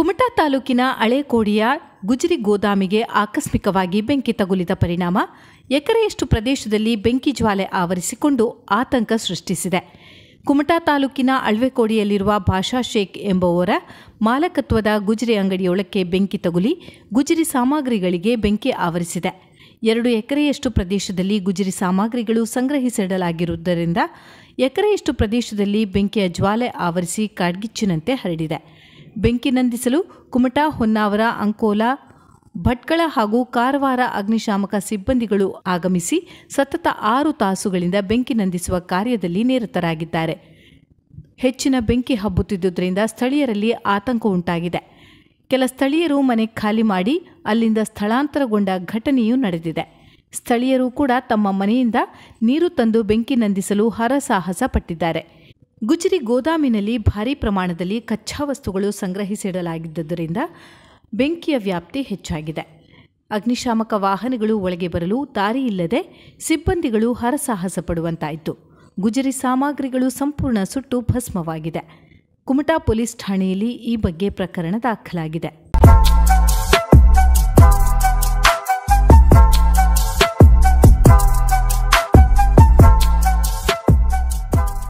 ಕುಮಟಾ ತಾಲೂಕಿನ ಹಳೇಕೋಡಿಯ ಗುಜರಿ ಗೋದಾಮಿಗೆ ಆಕಸ್ಮಿಕವಾಗಿ ಬೆಂಕಿ ತಗುಲಿದ ಪರಿಣಾಮ ಎಕರೆಯಷ್ಟು ಪ್ರದೇಶದಲ್ಲಿ ಬೆಂಕಿ ಜ್ವಾಲೆ ಆವರಿಸಿಕೊಂಡು ಆತಂಕ ಸೃಷ್ಟಿಸಿದೆ ಕುಮಟಾ ತಾಲೂಕಿನ ಅಳ್ವೆಕೋಡಿಯಲ್ಲಿರುವ ಭಾಷಾ ಶೇಖ್ ಎಂಬುವರ ಮಾಲಕತ್ವದ ಗುಜರಿ ಅಂಗಡಿಯೊಳಕ್ಕೆ ಬೆಂಕಿ ತಗುಲಿ ಗುಜರಿ ಸಾಮಗ್ರಿಗಳಿಗೆ ಬೆಂಕಿ ಆವರಿಸಿದೆ ಎರಡು ಎಕರೆಯಷ್ಟು ಪ್ರದೇಶದಲ್ಲಿ ಗುಜರಿ ಸಾಮಗ್ರಿಗಳು ಸಂಗ್ರಹಿಸಿಡಲಾಗಿರುವುದರಿಂದ ಎಕರೆಯಷ್ಟು ಪ್ರದೇಶದಲ್ಲಿ ಬೆಂಕಿಯ ಜ್ವಾಲೆ ಆವರಿಸಿ ಕಾಡ್ಗಿಚ್ಚಿನಂತೆ ಹರಡಿದೆ ಬೆಂಕಿ ನಂದಿಸಲು ಕುಮಟಾ ಹೊನ್ನಾವರ ಅಂಕೋಲಾ ಭಟ್ಕಳ ಹಾಗೂ ಕಾರವಾರ ಅಗ್ನಿಶಾಮಕ ಸಿಬ್ಬಂದಿಗಳು ಆಗಮಿಸಿ ಸತತ ಆರು ತಾಸುಗಳಿಂದ ಬೆಂಕಿ ನಂದಿಸುವ ಕಾರ್ಯದಲ್ಲಿ ನಿರತರಾಗಿದ್ದಾರೆ ಹೆಚ್ಚಿನ ಬೆಂಕಿ ಹಬ್ಬುತ್ತಿದ್ದುದರಿಂದ ಸ್ಥಳೀಯರಲ್ಲಿ ಆತಂಕ ಉಂಟಾಗಿದೆ ಕೆಲ ಸ್ಥಳೀಯರು ಮನೆ ಖಾಲಿ ಮಾಡಿ ಅಲ್ಲಿಂದ ಸ್ಥಳಾಂತರಗೊಂಡ ಘಟನೆಯೂ ನಡೆದಿದೆ ಸ್ಥಳೀಯರು ಕೂಡ ತಮ್ಮ ಮನೆಯಿಂದ ನೀರು ತಂದು ಬೆಂಕಿ ನಂದಿಸಲು ಹರಸಾಹಸ ಪಟ್ಟಿದ್ದಾರೆ ಗುಜರಿ ಗೋದಾಮಿನಲ್ಲಿ ಭಾರೀ ಪ್ರಮಾಣದಲ್ಲಿ ಕಚ್ಚಾ ವಸ್ತುಗಳು ಸಂಗ್ರಹಿಸಿಡಲಾಗಿದ್ದರಿಂದ ಬೆಂಕಿಯ ವ್ಯಾಪ್ತಿ ಹೆಚ್ಚಾಗಿದೆ ಅಗ್ನಿಶಾಮಕ ವಾಹನಗಳು ಒಳಗೆ ಬರಲು ದಾರಿಯಿಲ್ಲದೆ ಸಿಬ್ಬಂದಿಗಳು ಹರಸಾಹಸ ಪಡುವಂತಾಯಿತು ಗುಜರಿ ಸಾಮಗ್ರಿಗಳು ಸಂಪೂರ್ಣ ಸುಟ್ಟು ಭಸ್ಮವಾಗಿದೆ ಕುಮಟಾ ಪೊಲೀಸ್ ಠಾಣೆಯಲ್ಲಿ ಈ ಬಗ್ಗೆ ಪ್ರಕರಣ ದಾಖಲಾಗಿದೆ